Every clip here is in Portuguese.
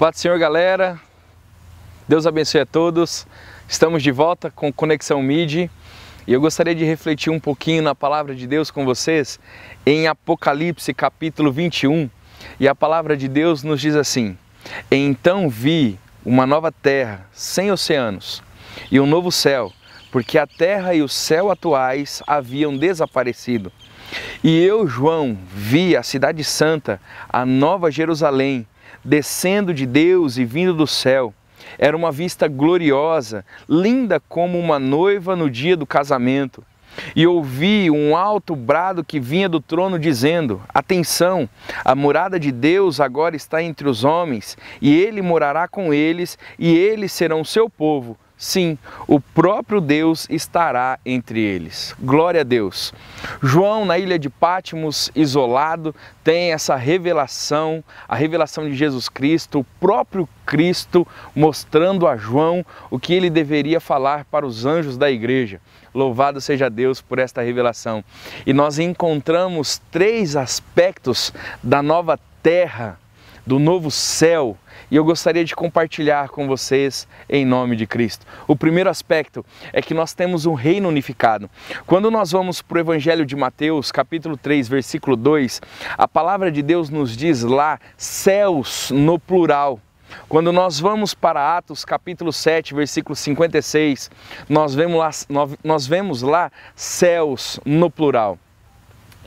Paz do Senhor, galera. Deus abençoe a todos. Estamos de volta com Conexão MIDI e eu gostaria de refletir um pouquinho na palavra de Deus com vocês em Apocalipse capítulo 21. E a palavra de Deus nos diz assim: Então vi uma nova terra sem oceanos e um novo céu, porque a terra e o céu atuais haviam desaparecido. E eu, João, vi a Cidade Santa, a Nova Jerusalém descendo de Deus e vindo do céu. Era uma vista gloriosa, linda como uma noiva no dia do casamento. E ouvi um alto brado que vinha do trono dizendo: Atenção, a morada de Deus agora está entre os homens, e ele morará com eles, e eles serão seu povo Sim, o próprio Deus estará entre eles. Glória a Deus. João, na ilha de Pátimos, isolado, tem essa revelação, a revelação de Jesus Cristo, o próprio Cristo mostrando a João o que ele deveria falar para os anjos da igreja. Louvado seja Deus por esta revelação. E nós encontramos três aspectos da nova terra do novo céu e eu gostaria de compartilhar com vocês em nome de Cristo. O primeiro aspecto é que nós temos um reino unificado. Quando nós vamos para o Evangelho de Mateus, capítulo 3, versículo 2, a palavra de Deus nos diz lá céus no plural. Quando nós vamos para Atos capítulo 7, versículo 56, nós vemos lá, nós vemos lá céus no plural.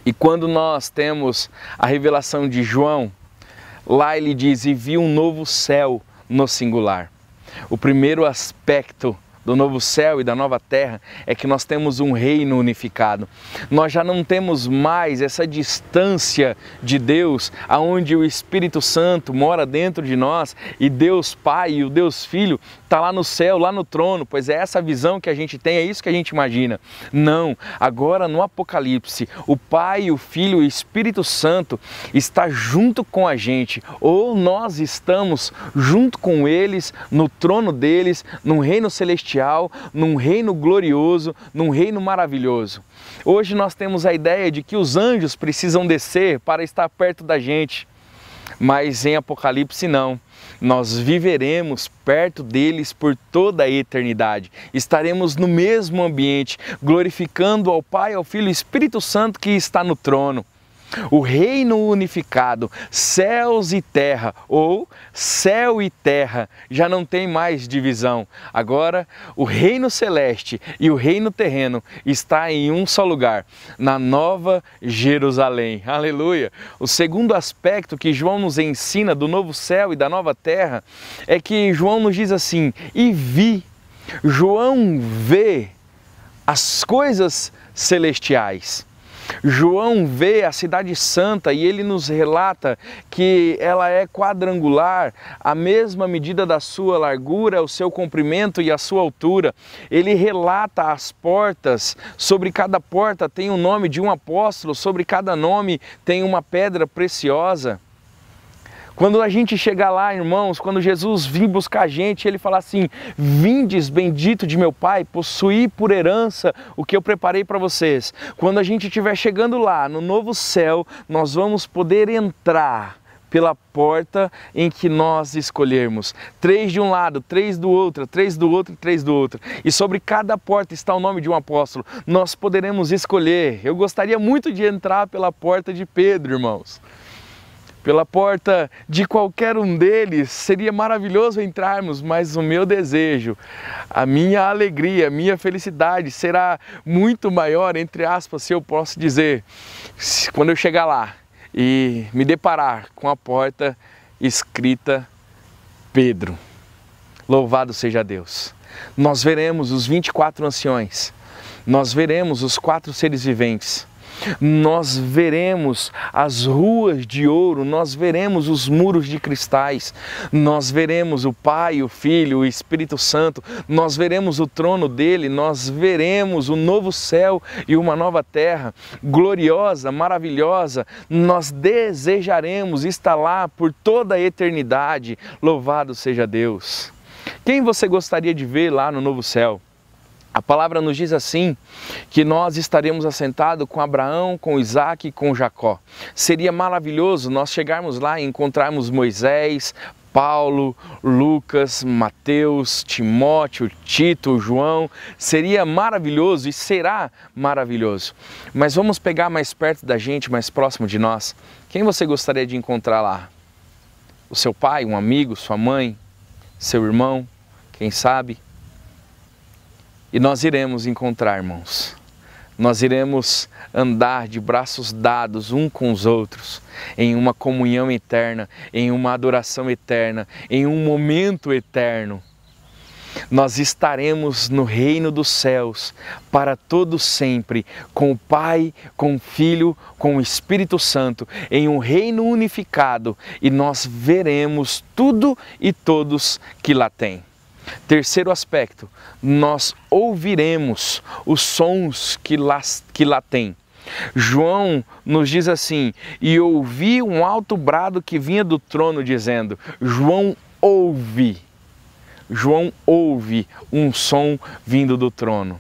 E quando nós temos a revelação de João, Lá ele diz: E vi um novo céu no singular. O primeiro aspecto do novo céu e da nova terra é que nós temos um reino unificado. Nós já não temos mais essa distância de Deus, aonde o Espírito Santo mora dentro de nós e Deus Pai e o Deus Filho está lá no céu, lá no trono, pois é essa visão que a gente tem, é isso que a gente imagina. Não, agora no Apocalipse, o Pai, o Filho e o Espírito Santo está junto com a gente, ou nós estamos junto com eles, no trono deles, num reino celestial celestial, num reino glorioso, num reino maravilhoso. Hoje nós temos a ideia de que os anjos precisam descer para estar perto da gente, mas em Apocalipse não. Nós viveremos perto deles por toda a eternidade. Estaremos no mesmo ambiente, glorificando ao Pai, ao Filho e Espírito Santo que está no trono o reino unificado, céus e terra, ou céu e terra, já não tem mais divisão. Agora, o reino celeste e o reino terreno está em um só lugar, na nova Jerusalém. Aleluia! O segundo aspecto que João nos ensina do novo céu e da nova terra é que João nos diz assim: e vi, João vê as coisas celestiais. João vê a cidade santa e ele nos relata que ela é quadrangular, a mesma medida da sua largura, o seu comprimento e a sua altura. Ele relata as portas, sobre cada porta tem o nome de um apóstolo, sobre cada nome tem uma pedra preciosa. Quando a gente chegar lá, irmãos, quando Jesus vir buscar a gente, ele fala assim: Vindes, bendito de meu Pai, possuí por herança o que eu preparei para vocês. Quando a gente estiver chegando lá, no novo céu, nós vamos poder entrar pela porta em que nós escolhermos. Três de um lado, três do outro, três do outro, três do outro. E sobre cada porta está o nome de um apóstolo. Nós poderemos escolher. Eu gostaria muito de entrar pela porta de Pedro, irmãos pela porta de qualquer um deles. Seria maravilhoso entrarmos, mas o meu desejo, a minha alegria, a minha felicidade será muito maior, entre aspas, se eu posso dizer, quando eu chegar lá e me deparar com a porta escrita Pedro. Louvado seja Deus. Nós veremos os 24 anciões, nós veremos os quatro seres viventes nós veremos as ruas de ouro, nós veremos os muros de cristais, nós veremos o Pai, o Filho, o Espírito Santo, nós veremos o trono dele, nós veremos o novo céu e uma nova terra gloriosa, maravilhosa. Nós desejaremos estar lá por toda a eternidade. Louvado seja Deus. Quem você gostaria de ver lá no novo céu? A palavra nos diz assim que nós estaremos assentados com Abraão, com Isaac e com Jacó. Seria maravilhoso nós chegarmos lá e encontrarmos Moisés, Paulo, Lucas, Mateus, Timóteo, Tito, João. Seria maravilhoso e será maravilhoso. Mas vamos pegar mais perto da gente, mais próximo de nós. Quem você gostaria de encontrar lá? O seu pai, um amigo, sua mãe, seu irmão, quem sabe? E nós iremos encontrar, irmãos. Nós iremos andar de braços dados um com os outros, em uma comunhão eterna, em uma adoração eterna, em um momento eterno. Nós estaremos no reino dos céus para todo sempre, com o Pai, com o Filho, com o Espírito Santo, em um reino unificado, e nós veremos tudo e todos que lá tem. Terceiro aspecto, nós ouviremos os sons que lá, que lá tem. João nos diz assim: E ouvi um alto brado que vinha do trono, dizendo: João, ouve. João ouve um som vindo do trono.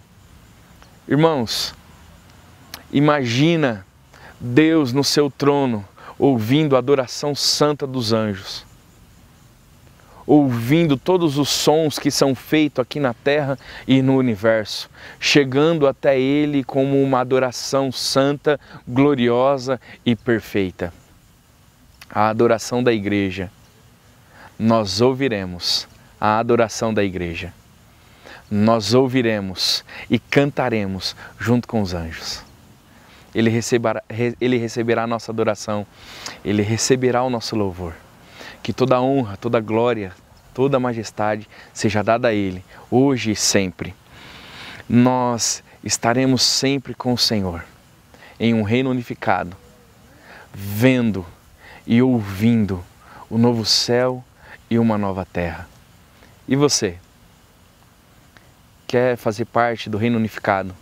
Irmãos, imagina Deus no seu trono ouvindo a adoração santa dos anjos ouvindo todos os sons que são feitos aqui na terra e no universo, chegando até Ele como uma adoração santa, gloriosa e perfeita. A adoração da igreja. Nós ouviremos a adoração da igreja. Nós ouviremos e cantaremos junto com os anjos. Ele receberá, ele receberá a nossa adoração, ele receberá o nosso louvor. Que toda honra, toda glória, toda majestade seja dada a Ele, hoje e sempre. Nós estaremos sempre com o Senhor, em um reino unificado, vendo e ouvindo o novo céu e uma nova terra. E você? Quer fazer parte do reino unificado?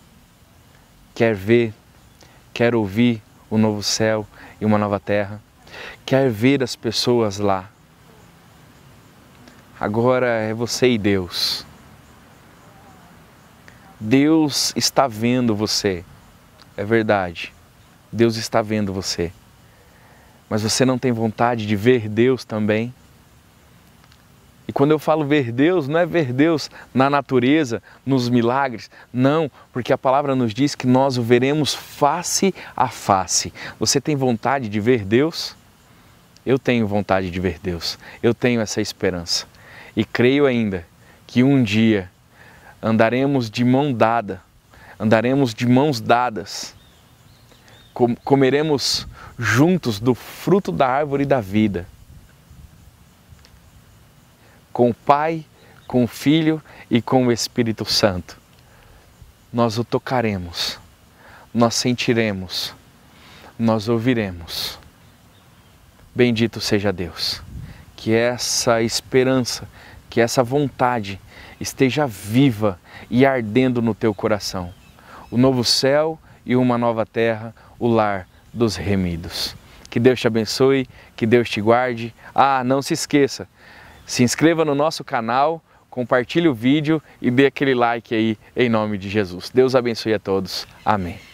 Quer ver? Quer ouvir o novo céu e uma nova terra? quer ver as pessoas lá. Agora é você e Deus. Deus está vendo você. É verdade. Deus está vendo você. Mas você não tem vontade de ver Deus também? E quando eu falo ver Deus, não é ver Deus na natureza, nos milagres, não, porque a palavra nos diz que nós o veremos face a face. Você tem vontade de ver Deus? Eu tenho vontade de ver Deus, eu tenho essa esperança. E creio ainda que um dia andaremos de mão dada, andaremos de mãos dadas, comeremos juntos do fruto da árvore da vida. Com o Pai, com o Filho e com o Espírito Santo. Nós o tocaremos, nós sentiremos, nós ouviremos Bendito seja Deus. Que essa esperança, que essa vontade esteja viva e ardendo no teu coração. O novo céu e uma nova terra, o lar dos remidos. Que Deus te abençoe, que Deus te guarde. Ah, não se esqueça, se inscreva no nosso canal, compartilhe o vídeo e dê aquele like aí em nome de Jesus. Deus abençoe a todos. Amém.